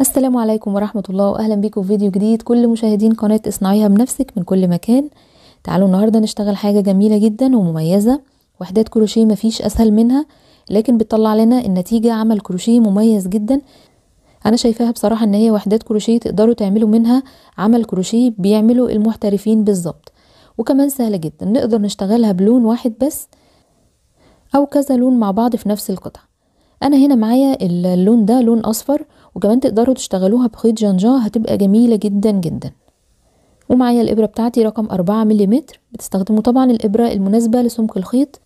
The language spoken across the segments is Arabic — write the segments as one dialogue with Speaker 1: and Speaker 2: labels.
Speaker 1: السلام عليكم ورحمة الله وأهلا بكم في فيديو جديد كل مشاهدين قناة اصنعيها بنفسك من كل مكان تعالوا النهاردة نشتغل حاجة جميلة جدا ومميزة وحدات كروشيه مفيش أسهل منها لكن بتطلع لنا النتيجة عمل كروشيه مميز جدا انا شايفاها بصراحة ان هي وحدات كروشيه تقدروا تعملوا منها عمل كروشيه بيعملوا المحترفين بالظبط وكمان سهلة جدا نقدر نشتغلها بلون واحد بس او كذا لون مع بعض في نفس القطعة انا هنا معايا اللون ده لون اصفر وكمان تقدروا تشتغلوها بخيط جانجا هتبقى جميلة جدا جدا ومعايا الإبرة بتاعتي رقم أربعة ملم بتستخدموا طبعا الإبرة المناسبة لسمك الخيط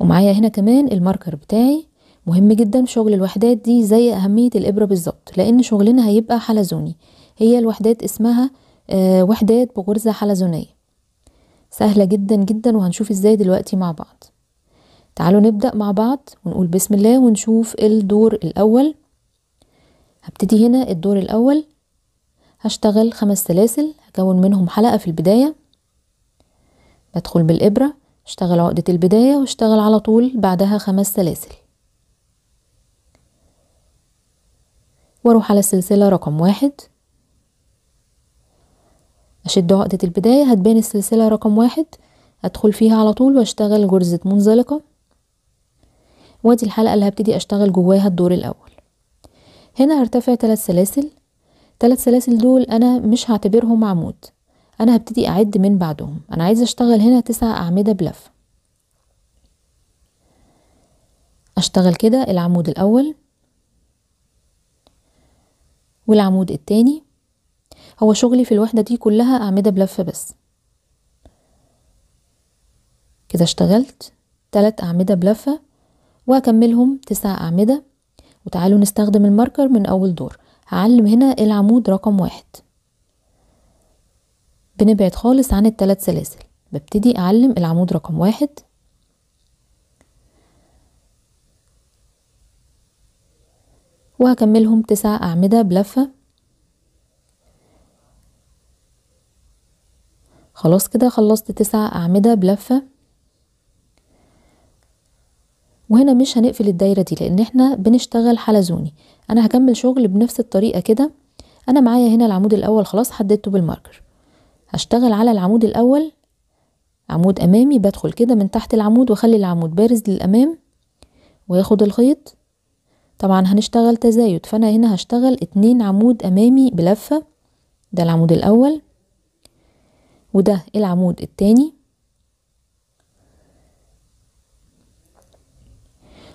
Speaker 1: ومعايا هنا كمان الماركر بتاعي مهم جدا في شغل الوحدات دي زي أهمية الإبرة بالظبط لأن شغلنا هيبقى حلزوني هي الوحدات اسمها آه وحدات بغرزة حلزونية سهلة جدا جدا وهنشوف ازاي دلوقتي مع بعض تعالوا نبدأ مع بعض ونقول بسم الله ونشوف الدور الأول هبتدي هنا الدور الأول هشتغل خمس سلاسل هكون منهم حلقة في البداية بدخل بالإبرة اشتغل عقدة البداية واشتغل على طول بعدها خمس سلاسل واروح على السلسلة رقم واحد أشد عقدة البداية هتبان السلسلة رقم واحد أدخل فيها على طول وأشتغل غرزة منزلقة وادي الحلقة اللي هبتدي أشتغل جواها الدور الأول هنا هرتفع ثلاث سلاسل ثلاث سلاسل دول أنا مش هعتبرهم عمود أنا هبتدي أعد من بعدهم أنا عايزة أشتغل هنا تسع أعمدة بلف أشتغل كده العمود الأول والعمود التاني هو شغلي في الوحدة دي كلها أعمدة بلف بس كده اشتغلت ثلاث أعمدة بلفة وأكملهم تسع أعمدة وتعالوا نستخدم الماركر من أول دور هعلم هنا العمود رقم واحد بنبعد خالص عن التلات سلاسل ببتدي أعلم العمود رقم واحد وهكملهم تسع أعمدة بلفة خلاص كده خلصت تسع أعمدة بلفة وهنا مش هنقفل الدايرة دي لان احنا بنشتغل حلزوني انا هكمل شغل بنفس الطريقة كده انا معايا هنا العمود الاول خلاص حددته بالماركر هشتغل على العمود الاول عمود امامي بدخل كده من تحت العمود واخلي العمود بارز للامام وياخد الخيط طبعا هنشتغل تزايد فانا هنا هشتغل اتنين عمود امامي بلفة ده العمود الاول وده العمود التاني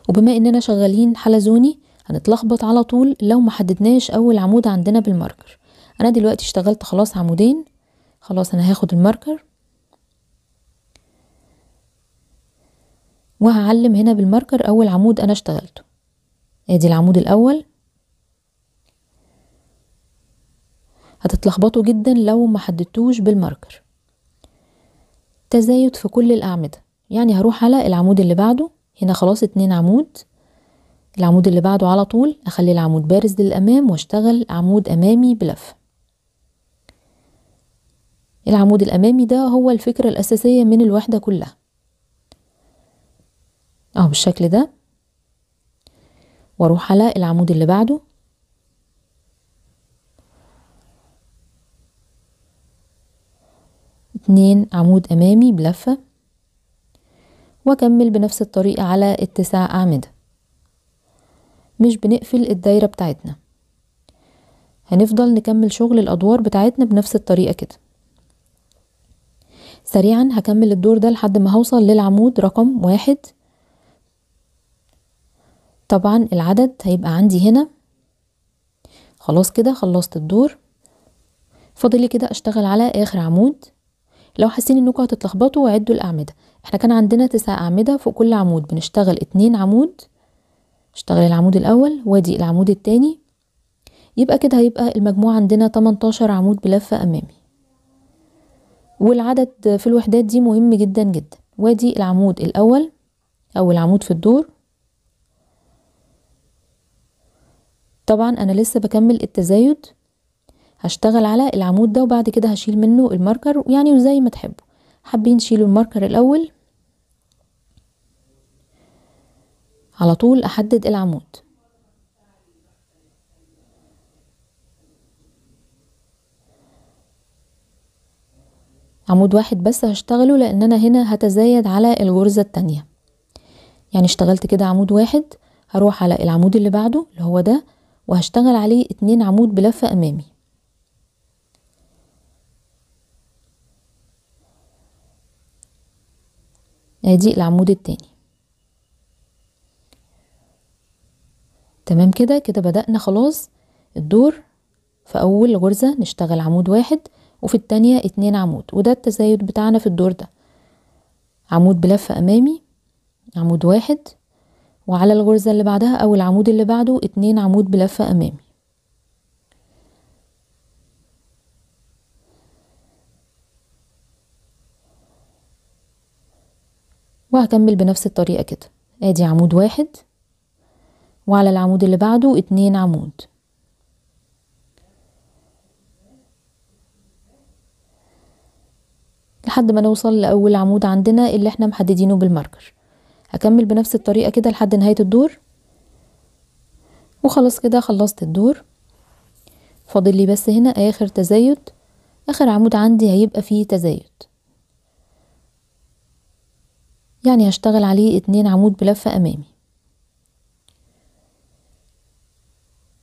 Speaker 1: وبما اننا شغالين حلزوني هنتلخبط على طول لو ما حددناش اول عمود عندنا بالماركر انا دلوقتي اشتغلت خلاص عمودين خلاص انا هاخد الماركر وهعلم هنا بالماركر اول عمود انا اشتغلته ادي العمود الاول هتتلخبطوا جدا لو ما حددتوش بالماركر تزايد في كل الاعمده يعني هروح على العمود اللي بعده هنا خلاص اتنين عمود العمود اللي بعده على طول اخلي العمود بارز للامام واشتغل عمود امامي بلفه العمود الامامي ده هو الفكره الاساسيه من الوحده كلها اهو بالشكل ده واروح على العمود اللي بعده اتنين عمود امامي بلفه وأكمل بنفس الطريقة على اتساع أعمدة مش بنقفل الدايرة بتاعتنا هنفضل نكمل شغل الأدوار بتاعتنا بنفس الطريقة كده سريعا هكمل الدور ده لحد ما هوصل للعمود رقم واحد طبعا العدد هيبقى عندي هنا خلاص كده خلصت الدور فاضلي كده اشتغل على اخر عمود لو حاسين انكم هتتلخبطوا عدوا الاعمده احنا كان عندنا تسع اعمده فوق كل عمود بنشتغل اتنين عمود اشتغل العمود الاول وادي العمود التاني يبقى كده هيبقى المجموع عندنا 18 عمود بلفه امامي والعدد في الوحدات دي مهم جدا جدا وادي العمود الاول او العمود في الدور طبعا انا لسه بكمل التزايد هشتغل على العمود ده وبعد كده هشيل منه الماركر يعني زي ما تحبوا حابين تشيلوا الماركر الاول على طول احدد العمود عمود واحد بس هشتغله لان انا هنا هتزايد على الغرزة التانية يعني اشتغلت كده عمود واحد هروح على العمود اللي بعده اللي هو ده وهشتغل عليه اتنين عمود بلفة امامي ادي العمود التاني تمام كده كده بدأنا خلاص الدور في اول غرزة نشتغل عمود واحد وفي التانية اتنين عمود وده التزايد بتاعنا في الدور ده عمود بلفة امامي عمود واحد وعلى الغرزة اللي بعدها او العمود اللي بعده اتنين عمود بلفة امامي وهكمل بنفس الطريقة كده ادي عمود واحد وعلى العمود اللي بعده اتنين عمود لحد ما نوصل لأول عمود عندنا اللي احنا محددينه بالماركر هكمل بنفس الطريقة كده لحد نهاية الدور وخلاص كده خلصت الدور فاضل لي بس هنا آخر تزايد آخر عمود عندي هيبقى فيه تزايد يعني هشتغل عليه اتنين عمود بلفة امامي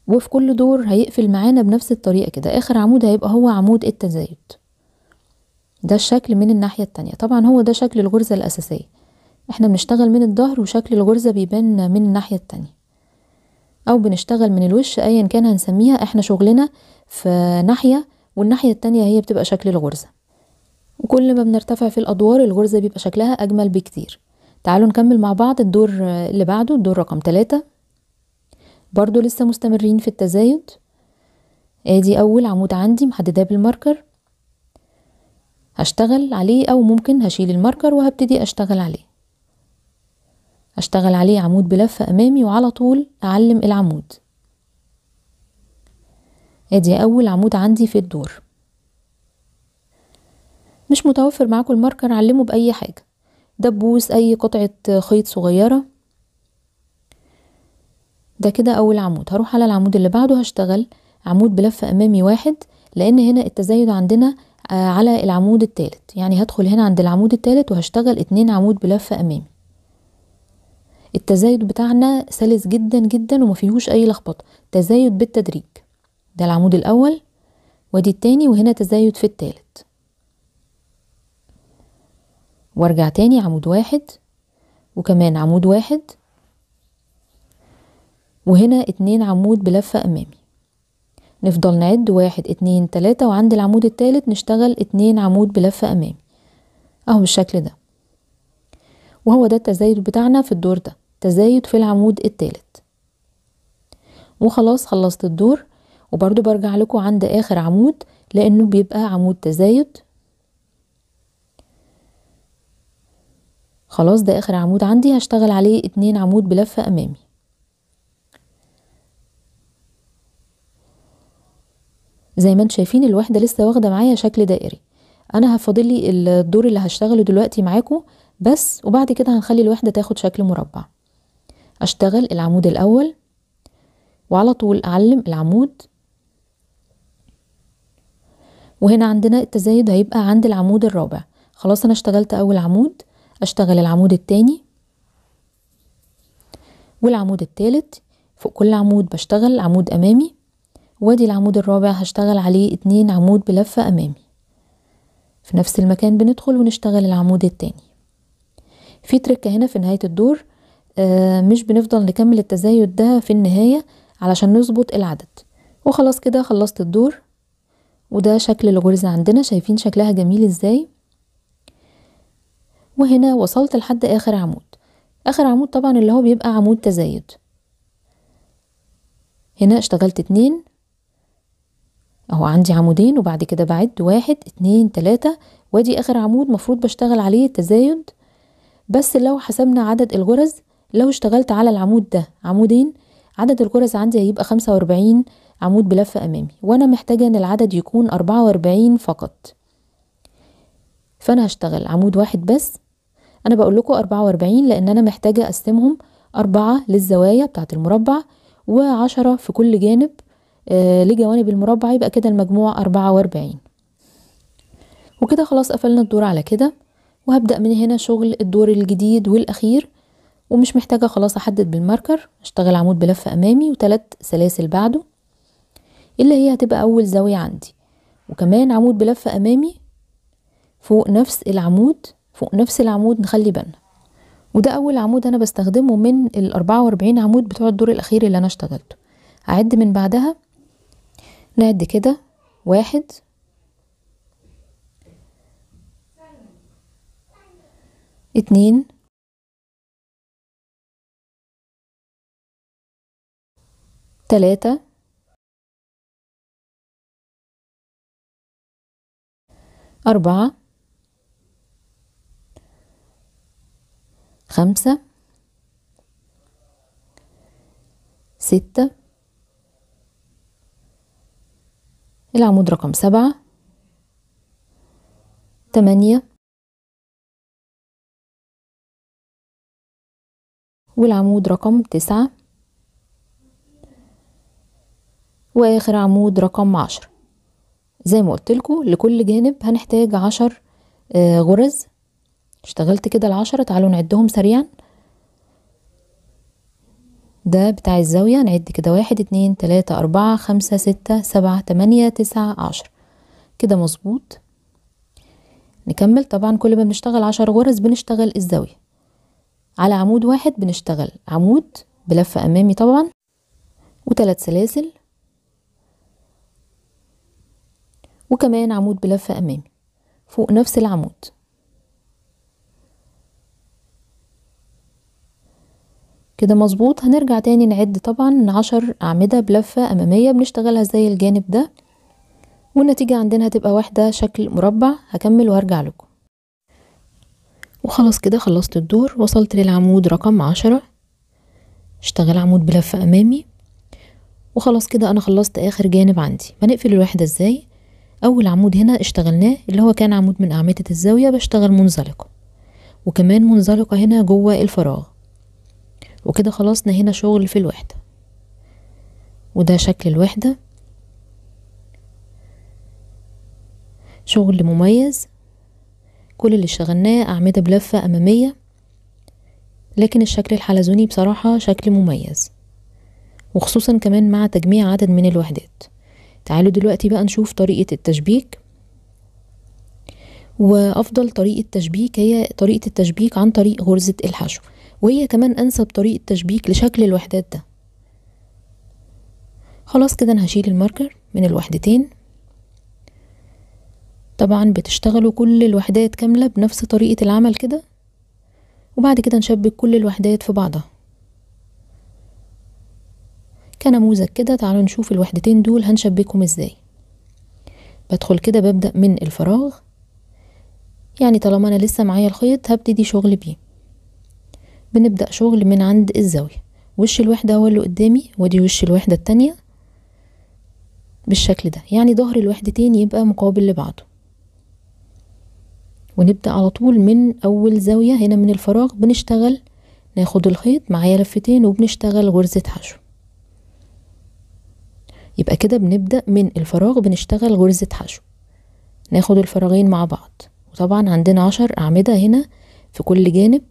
Speaker 1: وفي كل دور هيقفل معانا بنفس الطريقة كده اخر عمود هيبقى هو عمود التزايد ده الشكل من الناحية التانية طبعا هو ده شكل الغرزة الاساسية احنا بنشتغل من الظهر وشكل الغرزة بيبان من الناحية التانية او بنشتغل من الوش ايا كان هنسميها احنا شغلنا في ناحية والناحية التانية هي بتبقى شكل الغرزة وكل ما بنرتفع في الأدوار الغرزة بيبقى شكلها أجمل بكتير تعالوا نكمل مع بعض الدور اللي بعده الدور رقم تلاتة برضو لسه مستمرين في التزايد ادي أول عمود عندي محدداه بالماركر هشتغل عليه أو ممكن هشيل الماركر وهبتدي أشتغل عليه أشتغل عليه عمود بلفة أمامي وعلى طول أعلم العمود ادي أول عمود عندي في الدور مش متوفر معاكم الماركر علمه بأي حاجة دبوس أي قطعة خيط صغيرة ده كده أول عمود هروح على العمود اللي بعده هشتغل عمود بلف أمامي واحد لأن هنا التزايد عندنا آه، على العمود التالت يعني هدخل هنا عند العمود التالت وهشتغل اتنين عمود بلف أمامي التزايد بتاعنا سلس جدا جدا وما فيهوش اي لخبطه تزايد بالتدريج ده العمود الاول وادي التاني وهنا تزايد في التالت وارجع تاني عمود واحد وكمان عمود واحد وهنا اتنين عمود بلفة امامي نفضل نعد واحد اتنين تلاتة وعند العمود التالت نشتغل اتنين عمود بلفة امامي اهو بالشكل ده وهو ده التزايد بتاعنا في الدور ده تزايد في العمود التالت وخلاص خلصت الدور وبرضو برجع لكم عند اخر عمود لانه بيبقى عمود تزايد خلاص ده اخر عمود عندي هشتغل عليه اتنين عمود بلفة امامي زي ما انت شايفين الوحدة لسه واخدة معايا شكل دائري انا هفضلي الدور اللي هشتغله دلوقتي معاكم بس وبعد كده هنخلي الوحدة تاخد شكل مربع اشتغل العمود الاول وعلى طول اعلم العمود وهنا عندنا التزايد هيبقى عند العمود الرابع خلاص انا اشتغلت اول عمود أشتغل العمود التاني والعمود التالت فوق كل عمود بشتغل عمود أمامي وادي العمود الرابع هشتغل عليه اتنين عمود بلفة أمامي في نفس المكان بندخل ونشتغل العمود التاني في تركة هنا في نهاية الدور آه مش بنفضل نكمل التزايد ده في النهاية علشان نظبط العدد وخلاص كده خلصت الدور وده شكل الغرزة عندنا شايفين شكلها جميل ازاي وهنا وصلت لحد آخر عمود آخر عمود طبعا اللي هو بيبقى عمود تزايد هنا اشتغلت اتنين اهو عندي عمودين وبعد كده بعد واحد اتنين تلاتة وادي اخر عمود مفروض بشتغل عليه تزايد بس لو حسبنا عدد الغرز لو اشتغلت على العمود ده عمودين عدد الغرز عندي هيبقى خمسة واربعين عمود بلفة امامي وانا محتاجة ان العدد يكون اربعة واربعين فقط فانا هشتغل عمود واحد بس انا بقول لكم 44 لان انا محتاجه اقسمهم أربعة للزوايا بتاعه المربع و10 في كل جانب آه لجوانب المربع يبقى كده المجموع 44 وكده خلاص قفلنا الدور على كده وهبدأ من هنا شغل الدور الجديد والأخير ومش محتاجة خلاص أحدد بالماركر أشتغل عمود بلفه أمامي وثلاث سلاسل بعده اللي هي هتبقى أول زاوية عندي وكمان عمود بلفه أمامي فوق نفس العمود فوق نفس العمود نخلي بالنا وده اول عمود انا بستخدمه من ال 44 عمود بتوع الدور الاخير اللي انا اشتغلته أعد من بعدها نعد كده واحد اتنين تلاتة أربعة خمسة ستة العمود رقم سبعة تمانية والعمود رقم تسعة وآخر عمود رقم عشرة زي ما قلت لكل جانب هنحتاج عشر آه، غرز اشتغلت كده العشرة تعالوا نعدهم سريعا ده بتاع الزاوية نعد كده واحد اتنين تلاتة أربعة خمسة ستة سبعة تمانية تسعة عشر كده مظبوط نكمل طبعا كل ما بنشتغل عشر غرز بنشتغل الزاوية على عمود واحد بنشتغل عمود بلفة أمامي طبعا وتلات سلاسل وكمان عمود بلفة أمامي فوق نفس العمود كده مظبوط هنرجع تاني نعد طبعا عشر أعمدة بلفة أمامية بنشتغلها زي الجانب ده والنتيجة عندنا هتبقى واحدة شكل مربع هكمل وهرجع لكم وخلاص كده خلصت الدور وصلت للعمود رقم عشرة اشتغل عمود بلفة أمامي وخلاص كده أنا خلصت آخر جانب عندي هنقفل الوحدة ازاي أول عمود هنا اشتغلناه اللي هو كان عمود من أعمدة الزاوية بشتغل منزلقة وكمان منزلقة هنا جوه الفراغ وكده خلاص نهينا شغل في الوحدة وده شكل الوحدة شغل مميز كل اللي اشتغلناه أعمدة بلفة أمامية لكن الشكل الحلزوني بصراحة شكل مميز وخصوصا كمان مع تجميع عدد من الوحدات تعالوا دلوقتي بقى نشوف طريقة التشبيك وأفضل طريقة تشبيك هي طريقة التشبيك عن طريق غرزة الحشو وهي كمان أنسب طريقة تشبيك لشكل الوحدات ده خلاص كده أنا هشيل الماركر من الوحدتين طبعا بتشتغلوا كل الوحدات كاملة بنفس طريقة العمل كده وبعد كده نشبك كل الوحدات في بعضها كنموذج كده تعالوا نشوف الوحدتين دول هنشبكهم ازاي بدخل كده ببدأ من الفراغ يعني طالما انا لسه معايا الخيط هبتدي شغل بيه بنبدأ شغل من عند الزاوية وش الوحدة هو اللي قدامي ودي وش الوحدة التانية بالشكل ده يعني ظهر الوحدتين يبقى مقابل لبعضه ونبدأ على طول من أول زاوية هنا من الفراغ بنشتغل ناخد الخيط معايا لفتين وبنشتغل غرزة حشو يبقى كده بنبدأ من الفراغ بنشتغل غرزة حشو ناخد الفراغين مع بعض وطبعا عندنا عشر أعمدة هنا في كل جانب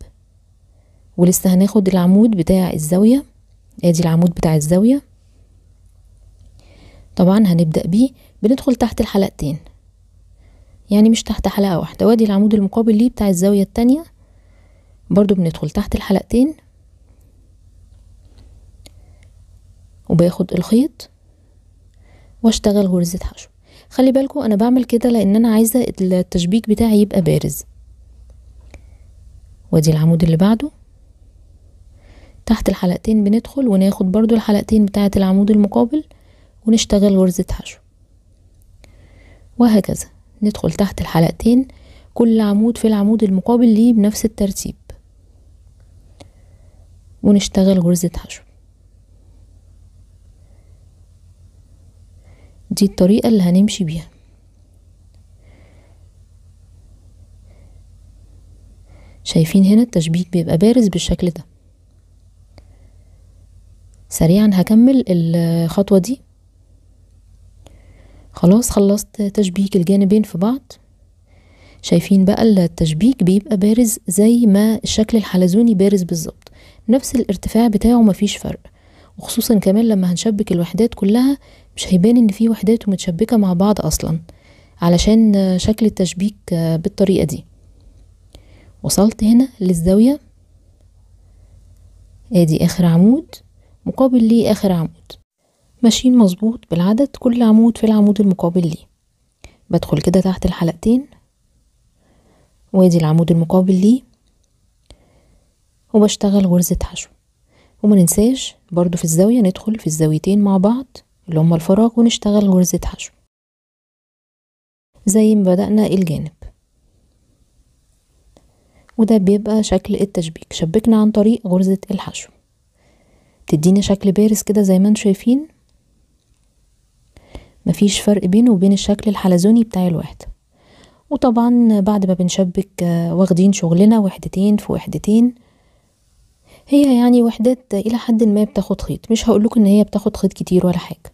Speaker 1: ولسه هناخد العمود بتاع الزاوية ادي العمود بتاع الزاوية طبعا هنبدأ بيه بندخل تحت الحلقتين يعني مش تحت حلقة واحدة وادي العمود المقابل ليه بتاع الزاوية التانية برضو بندخل تحت الحلقتين وباخد الخيط واشتغل غرزة حشو خلي بالكو انا بعمل كده لان انا عايزة التشبيك بتاعي يبقى بارز وادي العمود اللي بعده تحت الحلقتين بندخل وناخد برضو الحلقتين بتاعة العمود المقابل ونشتغل غرزة حشو وهكذا ندخل تحت الحلقتين كل عمود في العمود المقابل ليه بنفس الترتيب ونشتغل غرزة حشو دي الطريقة اللي هنمشي بيها شايفين هنا التشبيك بيبقى بارز بالشكل ده سريعا هكمل الخطوة دي خلاص خلصت تشبيك الجانبين في بعض شايفين بقى التشبيك بيبقى بارز زي ما الشكل الحلزوني بارز بالظبط نفس الارتفاع بتاعه مفيش فرق وخصوصا كمان لما هنشبك الوحدات كلها مش هيبان ان في وحدات متشبكة مع بعض اصلا علشان شكل التشبيك بالطريقة دي وصلت هنا للزاوية ادي اخر عمود مقابل ليه آخر عمود ماشيين مظبوط بالعدد كل عمود في العمود المقابل ليه بدخل كده تحت الحلقتين وادي العمود المقابل ليه وبشتغل غرزة حشو وما ننساش برضو في الزاوية ندخل في الزاويتين مع بعض اللي هما الفراغ ونشتغل غرزة حشو زي ما بدأنا الجانب وده بيبقى شكل التشبيك شبكنا عن طريق غرزة الحشو تديني شكل بارز كده زي ما انتم شايفين مفيش فرق بينه وبين الشكل الحلزوني بتاع الوحدة وطبعا بعد ما بنشبك آه، واخدين شغلنا وحدتين في وحدتين هي يعني وحدات الى حد ما بتاخد خيط مش هقولكم ان هي بتاخد خيط كتير ولا حاجة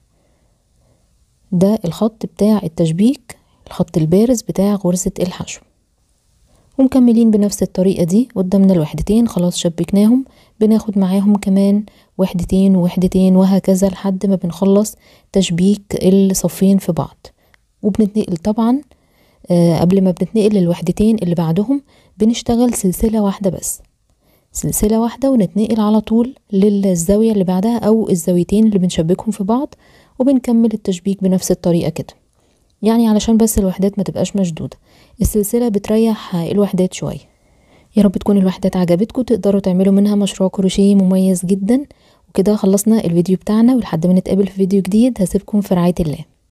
Speaker 1: ده الخط بتاع التشبيك الخط البارز بتاع غرزة الحشو ومكملين بنفس الطريقة دي قدامنا الوحدتين خلاص شبكناهم بناخد معاهم كمان وحدتين ووحدتين وهكذا لحد ما بنخلص تشبيك الصفين في بعض وبنتنقل طبعا آه قبل ما بنتنقل للوحدتين اللي بعدهم بنشتغل سلسلة واحدة بس سلسلة واحدة ونتنقل على طول للزاوية اللي بعدها أو الزاويتين اللي بنشبكهم في بعض وبنكمل التشبيك بنفس الطريقة كده يعني علشان بس الوحدات ما تبقاش مشدودة السلسلة بتريح الوحدات شوية يا رب تكون الوحدات عجبتكم تقدروا تعملوا منها مشروع كروشيه مميز جدا وكده خلصنا الفيديو بتاعنا ولحد ما نتقابل في فيديو جديد هسيبكم في رعاية الله